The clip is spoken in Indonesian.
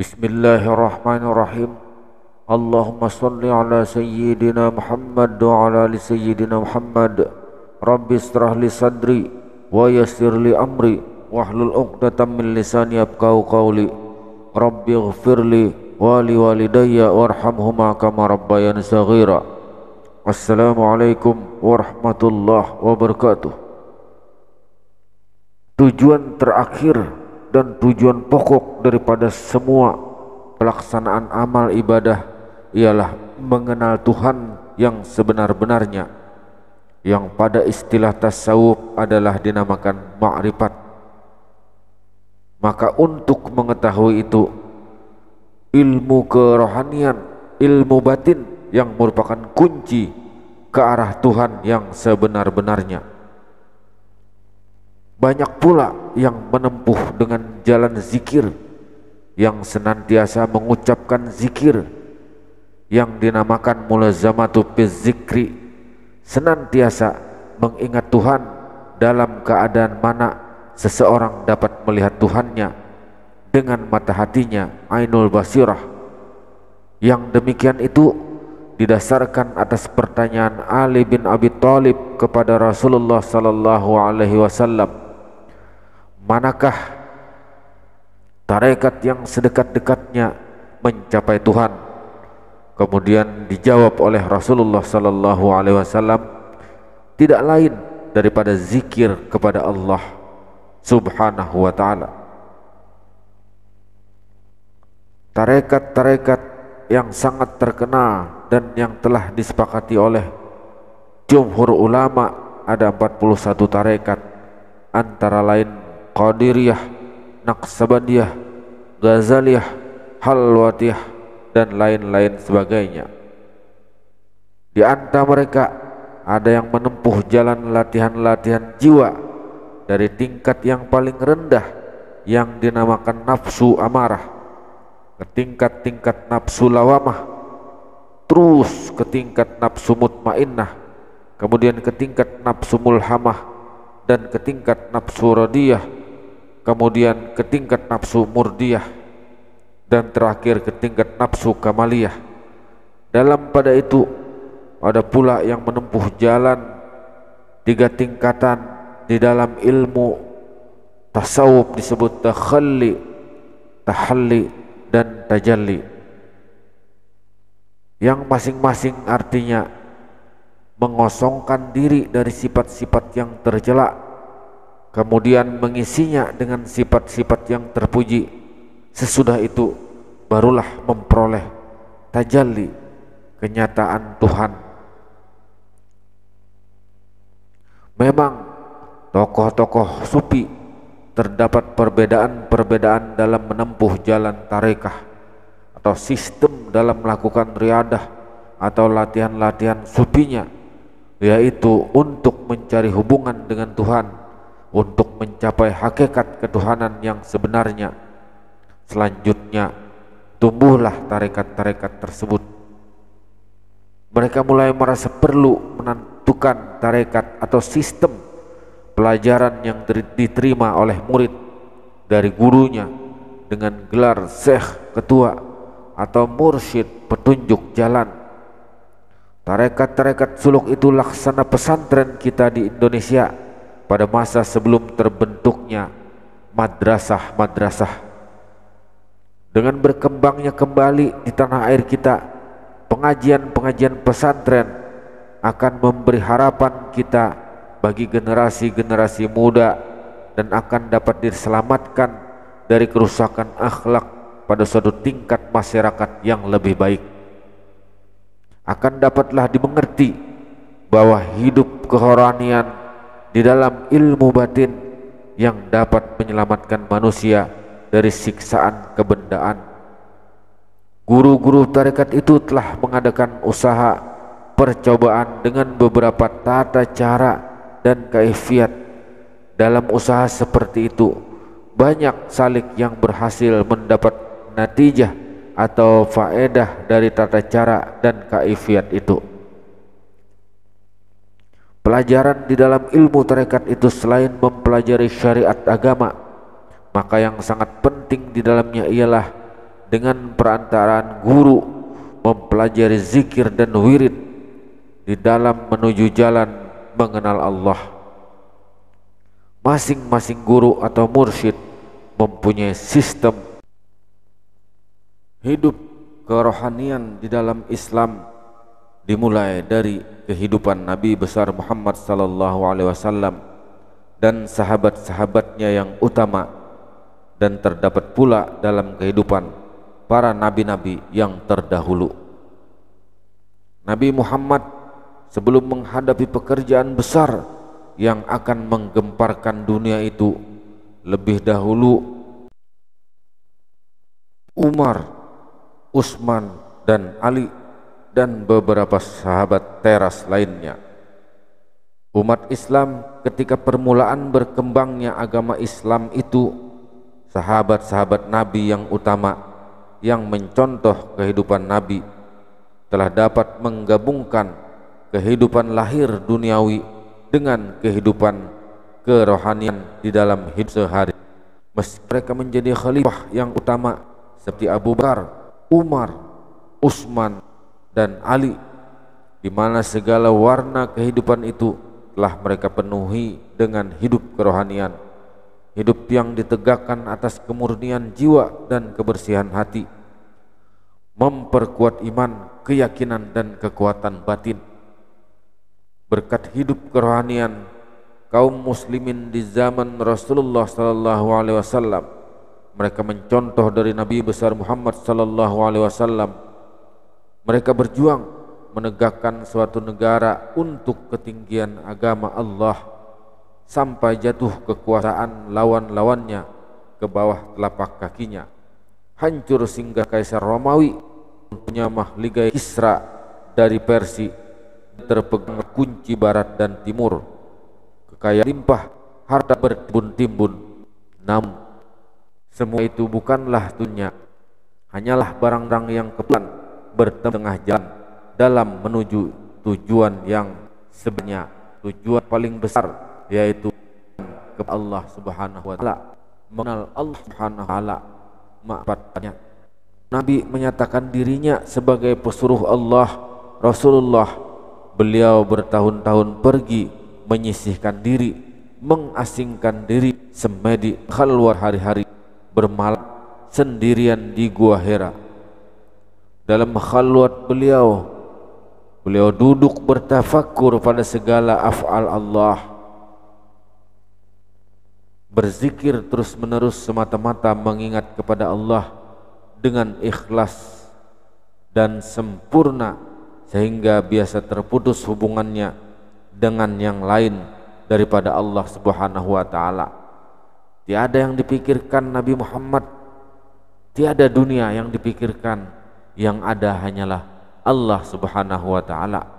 Bismillahirrahmanirrahim Allahumma salli ala sayyidina Muhammad wa ala ali sayyidina Muhammad Rabbi israh li sadri wa yassir li amri wahlul 'uqdatam min lisani yafqahu qawli Rabbi ighfir li wa li walidayya warhamhuma kama rabbayani saghira Assalamualaikum warahmatullahi wabarakatuh. Tujuan terakhir dan tujuan pokok daripada semua pelaksanaan amal ibadah ialah mengenal Tuhan yang sebenar-benarnya yang pada istilah tasawuf adalah dinamakan ma'rifat. Maka untuk mengetahui itu ilmu kerohanian, ilmu batin yang merupakan kunci ke arah Tuhan yang sebenar-benarnya. Banyak pula yang menempuh dengan jalan zikir yang senantiasa mengucapkan zikir yang dinamakan mulazamatu zikri senantiasa mengingat Tuhan dalam keadaan mana seseorang dapat melihat Tuhannya dengan mata hatinya ainul basirah yang demikian itu didasarkan atas pertanyaan Ali bin Abi Thalib kepada Rasulullah sallallahu alaihi wasallam manakah tarekat yang sedekat-dekatnya mencapai Tuhan kemudian dijawab oleh Rasulullah sallallahu alaihi wasallam tidak lain daripada zikir kepada Allah subhanahu wa taala tarekat-tarekat yang sangat terkenal dan yang telah disepakati oleh jumhur ulama ada 41 tarekat antara lain Qadiriyah, Naqsabandiyah, Ghazaliyah, Halwatiyah dan lain-lain sebagainya. Di antara mereka ada yang menempuh jalan latihan-latihan jiwa dari tingkat yang paling rendah yang dinamakan nafsu amarah ke tingkat-tingkat nafsu lawamah terus ke tingkat nafsu mutmainnah kemudian ke tingkat nafsu mulhamah dan ke tingkat nafsu radiyah kemudian ke tingkat nafsu murdiyah dan terakhir ke tingkat nafsu kamaliyah dalam pada itu ada pula yang menempuh jalan tiga tingkatan di dalam ilmu tasawuf disebut takhalli tahalli dan tajalli yang masing-masing artinya mengosongkan diri dari sifat-sifat yang tercela kemudian mengisinya dengan sifat-sifat yang terpuji sesudah itu barulah memperoleh tajalli kenyataan Tuhan memang tokoh-tokoh sufi terdapat perbedaan-perbedaan dalam menempuh jalan tarekah atau sistem dalam melakukan riadah atau latihan-latihan supinya yaitu untuk mencari hubungan dengan Tuhan untuk mencapai hakikat ketuhanan yang sebenarnya selanjutnya tumbuhlah tarekat-tarekat tersebut mereka mulai merasa perlu menentukan tarekat atau sistem pelajaran yang diterima oleh murid dari gurunya dengan gelar syekh ketua atau mursyid petunjuk jalan tarekat-tarekat suluk itu laksana pesantren kita di Indonesia pada masa sebelum terbentuknya madrasah-madrasah dengan berkembangnya kembali di tanah air kita pengajian-pengajian pesantren akan memberi harapan kita bagi generasi-generasi muda dan akan dapat diselamatkan dari kerusakan akhlak pada suatu tingkat masyarakat yang lebih baik. Akan dapatlah dimengerti bahwa hidup kerohanian di dalam ilmu batin yang dapat menyelamatkan manusia dari siksaan kebendaan. Guru-guru tarekat itu telah mengadakan usaha percobaan dengan beberapa tata cara dan kaifiat dalam usaha seperti itu banyak salik yang berhasil mendapat natijah atau faedah dari tata cara dan kaifiat itu. Pelajaran di dalam ilmu tarekat itu selain mempelajari syariat agama, maka yang sangat penting di dalamnya ialah dengan perantaraan guru mempelajari zikir dan wirid di dalam menuju jalan mengenal Allah. Masing-masing guru atau mursyid mempunyai sistem hidup kerohanian di dalam Islam dimulai dari kehidupan Nabi besar Muhammad sallallahu alaihi wasallam dan sahabat-sahabatnya yang utama dan terdapat pula dalam kehidupan para nabi-nabi yang terdahulu. Nabi Muhammad sebelum menghadapi pekerjaan besar yang akan menggemparkan dunia itu lebih dahulu Umar Utsman dan Ali dan beberapa sahabat teras lainnya. Umat Islam ketika permulaan berkembangnya agama Islam itu sahabat-sahabat Nabi yang utama yang mencontoh kehidupan Nabi telah dapat menggabungkan kehidupan lahir duniawi dengan kehidupan kerohanian di dalam hidup sehari. Meski mereka menjadi khalifah yang utama seperti Abu Bakar, Umar, Utsman dan Ali di mana segala warna kehidupan itu telah mereka penuhi dengan hidup kerohanian hidup yang ditegakkan atas kemurnian jiwa dan kebersihan hati memperkuat iman, keyakinan dan kekuatan batin berkat hidup kerohanian kaum muslimin di zaman Rasulullah sallallahu alaihi wasallam mereka mencontoh dari Nabi besar Muhammad sallallahu alaihi wasallam. Mereka berjuang menegakkan suatu negara untuk ketinggian agama Allah sampai jatuh kekuasaan lawan-lawannya ke bawah telapak kakinya. Hancur singgah Kaisar Romawi punya mahligai Kisra dari Persia terpegang kunci barat dan timur. Kekayaan limpah, harta bertimbun-timbun. Namun semua itu bukanlah dunia, hanyalah barang-barang yang kepan bertengah jalan dalam menuju tujuan yang sebenarnya tujuan paling besar yaitu ke Allah Subhanahu wa taala mengenal Allah Subhanahu wa taala makrifatnya Nabi menyatakan dirinya sebagai pesuruh Allah Rasulullah beliau bertahun-tahun pergi menyisihkan diri mengasingkan diri semedi keluar hari-hari bermalam sendirian di gua hera Dalam khalwat beliau, beliau duduk bertafakur pada segala af'al Allah. Berzikir terus-menerus semata-mata mengingat kepada Allah dengan ikhlas dan sempurna sehingga biasa terputus hubungannya dengan yang lain daripada Allah Subhanahu wa taala. Tiada yang dipikirkan Nabi Muhammad. Tiada dunia yang dipikirkan. Yang ada hanyalah Allah Subhanahu wa taala.